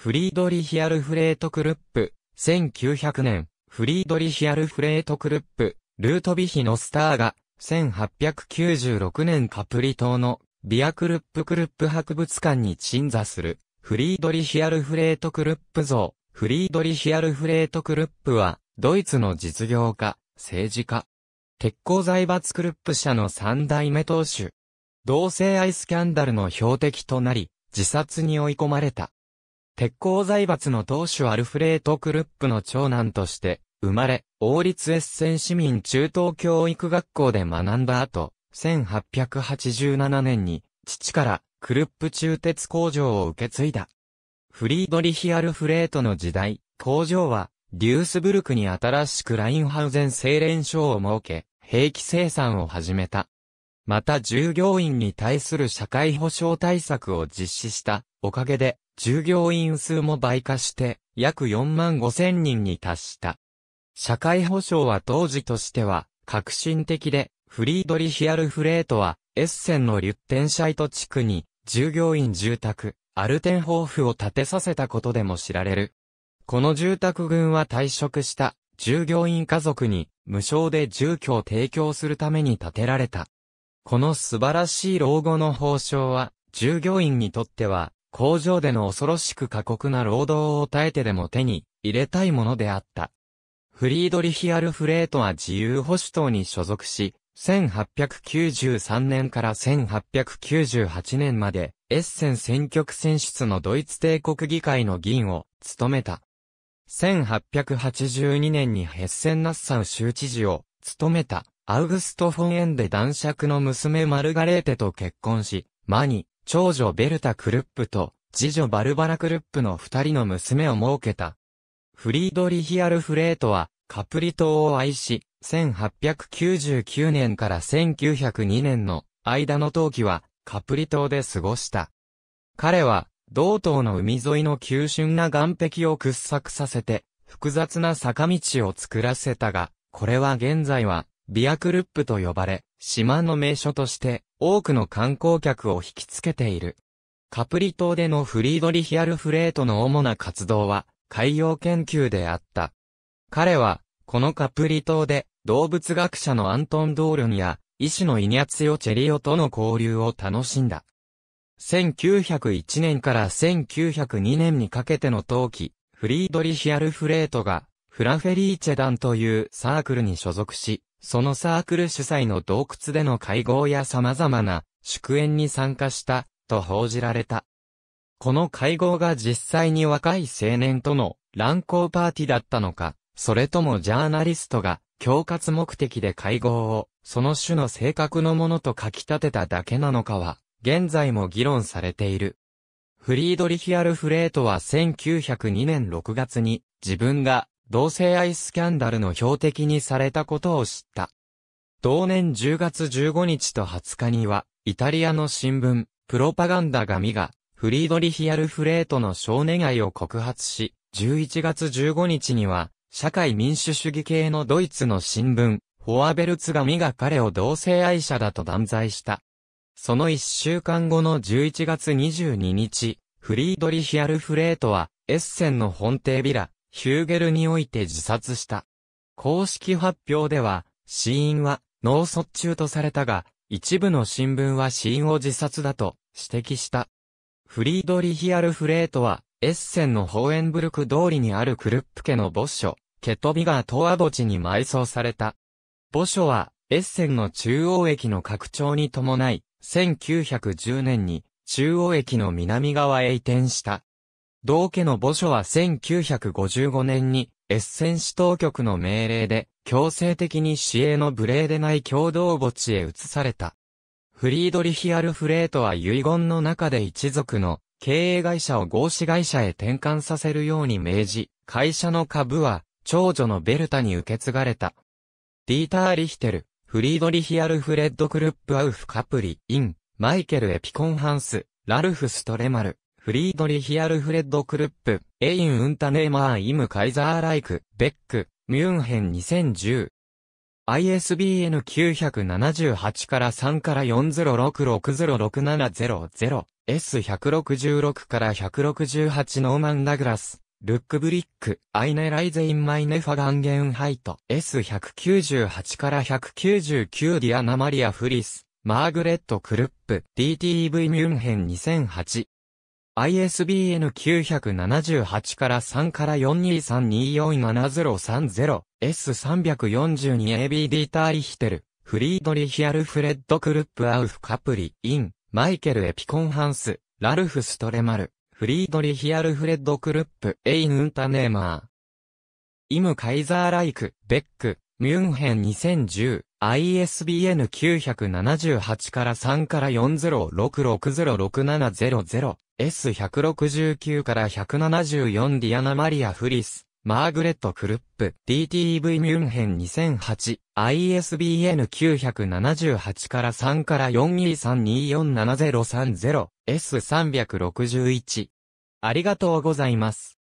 フリードリヒアルフレートクルップ、1900年、フリードリヒアルフレートクルップ、ルートビヒのスターが、1896年カプリ島のビアクルップクルップ博物館に鎮座する、フリードリヒアルフレートクルップ像、フリードリヒアルフレートクルップは、ドイツの実業家、政治家、鉄鋼財閥クルップ社の三代目当主、同性愛スキャンダルの標的となり、自殺に追い込まれた。鉄鋼財閥の当主アルフレート・クルップの長男として、生まれ、王立エッセン市民中等教育学校で学んだ後、1887年に、父から、クルップ鋳鉄工場を受け継いだ。フリードリヒ・アルフレートの時代、工場は、デュースブルクに新しくラインハウゼン精錬所を設け、兵器生産を始めた。また従業員に対する社会保障対策を実施したおかげで従業員数も倍化して、約4万5千人に達した。社会保障は当時としては、革新的で、フリードリヒアルフレートは、エッセンのリュッテンシャイト地区に、従業員住宅、アルテンホーフを建てさせたことでも知られる。この住宅群は退職した、従業員家族に、無償で住居を提供するために建てられた。この素晴らしい老後の報奨は、従業員にとっては、工場での恐ろしく過酷な労働を耐えてでも手に入れたいものであった。フリードリヒ・アルフレートは自由保守党に所属し、1893年から1898年まで、エッセン選挙区選出のドイツ帝国議会の議員を務めた。1882年にヘッセン・ナッサウ州知事を務めた、アウグスト・フォン・エンで男爵の娘マルガレーテと結婚し、マニ、長女ベルタ・クルップと、次女バルバラ・クルップの二人の娘を設けた。フリードリヒ・アルフレートは、カプリ島を愛し、1899年から1902年の間の冬季は、カプリ島で過ごした。彼は、道東の海沿いの急峻な岩壁を掘削させて、複雑な坂道を作らせたが、これは現在は、ビアクルップと呼ばれ、島の名所として多くの観光客を引きつけている。カプリ島でのフリードリヒアルフレートの主な活動は海洋研究であった。彼は、このカプリ島で動物学者のアントン・ドールンや医師のイニャツヨ・チェリオとの交流を楽しんだ。1901年から1902年にかけての冬季、フリードリヒアルフレートがフラフェリーチェ団というサークルに所属し、そのサークル主催の洞窟での会合や様々な祝宴に参加した、と報じられた。この会合が実際に若い青年との乱交パーティーだったのか、それともジャーナリストが恐喝目的で会合を、その種の性格のものと書き立てただけなのかは、現在も議論されている。フリードリヒアル・フレートは1902年6月に、自分が同性愛スキャンダルの標的にされたことを知った。同年10月15日と20日には、イタリアの新聞、プロパガンダ紙が、フリードリヒ・アルフレートの少年愛を告発し、11月15日には、社会民主主義系のドイツの新聞、フォアベルツ紙が彼を同性愛者だと断罪した。その1週間後の11月22日、フリードリヒ・アルフレートは、エッセンの本邸ビラ、ヒューゲルにおいて自殺した。公式発表では、死因は脳卒中とされたが、一部の新聞は死因を自殺だと指摘した。フリードリヒアルフレートは、エッセンのホーエンブルク通りにあるクルップ家の墓所、ケトビガートワ墓地に埋葬された。墓所は、エッセンの中央駅の拡張に伴い、1910年に中央駅の南側へ移転した。同家の墓所は1955年に、エッセン市当局の命令で、強制的に市営の無礼でない共同墓地へ移された。フリードリヒ・アルフレートは遺言の中で一族の経営会社を合資会社へ転換させるように命じ、会社の株は長女のベルタに受け継がれた。ディーター・リヒテル、フリードリヒ・アルフレッド・クルップ・アウフ・カプリ、イン、マイケル・エピコンハンス、ラルフ・ストレマル、フリードリヒ・アルフレッド・クルップ、エイン・ウンタネーマー・イム・カイザー・ライク、ベック、ミュンヘン2010。ISBN 978から3から4 0 6 6 0 6 7 0 0 S166 から168ノーマンダグラス、ルックブリック、アイネライゼインマイネファガンゲンハイト S198 から199ディアナマリア・フリス、マーグレット・クルップ、DTV ミュンヘン2008 ISBN 978から3から4 2 3 2 4 7 0 3 0 s 3 4 2 a b ディターリヒテル、フリードリヒアルフレッドクルップアウフカプリ、イン、マイケル・エピコンハンス、ラルフ・ストレマル、フリードリヒアルフレッドクルップ、エイヌンタネーマー。イム・カイザー・ライク、ベック、ミュンヘン2010、ISBN 978から3から4 0 6 6 0 6 7 0 0 S169 から174ディアナ・マリア・フリス、マーグレット・クルップ、DTV ミュンヘン2008、ISBN 978から3から423247030、S361。ありがとうございます。